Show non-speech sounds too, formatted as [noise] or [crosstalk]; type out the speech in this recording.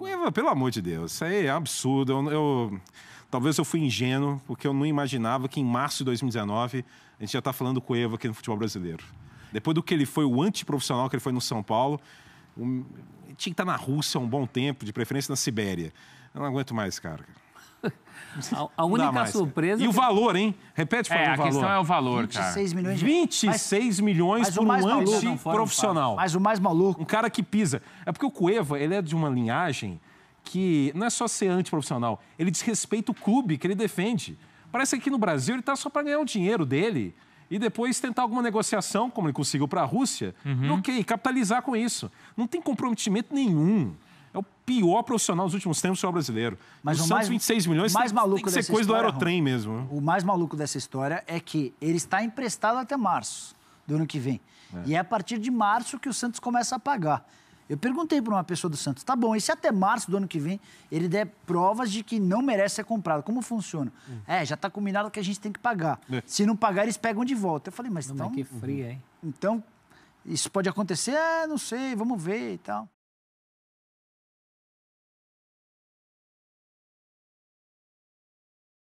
Cueva, pelo amor de Deus, isso aí é absurdo. Eu, eu, talvez eu fui ingênuo, porque eu não imaginava que em março de 2019 a gente já está falando do Cueva aqui no futebol brasileiro. Depois do que ele foi, o antiprofissional que ele foi no São Paulo, um, tinha que estar na Rússia um bom tempo, de preferência na Sibéria. Eu não aguento mais, cara. [laughs] A, única surpresa. E o valor, hein? Repete para é, é, o valor. A questão é o valor, 26 cara. Milhões de... 26 mas, milhões mas por um antiprofissional. Mas o mais maluco. Um cara que pisa. É porque o Cueva, ele é de uma linhagem que não é só ser antiprofissional, ele desrespeita o clube que ele defende. Parece que aqui no Brasil ele está só para ganhar o dinheiro dele e depois tentar alguma negociação, como ele conseguiu para a Rússia, uhum. e ok, capitalizar com isso. Não tem comprometimento nenhum. É o pior profissional dos últimos tempos futebol brasileiro. Mas o, o Santos, mais, 26 milhões, mais tem, maluco tem que ser coisa do aerotrem mesmo. Né? O mais maluco dessa história é que ele está emprestado até março do ano que vem. É. E é a partir de março que o Santos começa a pagar. Eu perguntei para uma pessoa do Santos, tá bom, e se até março do ano que vem ele der provas de que não merece ser comprado? Como funciona? Hum. É, já está combinado que a gente tem que pagar. É. Se não pagar, eles pegam de volta. Eu falei, mas não, então... Mas que fria, uhum. hein? Então, isso pode acontecer? É, não sei, vamos ver e tal.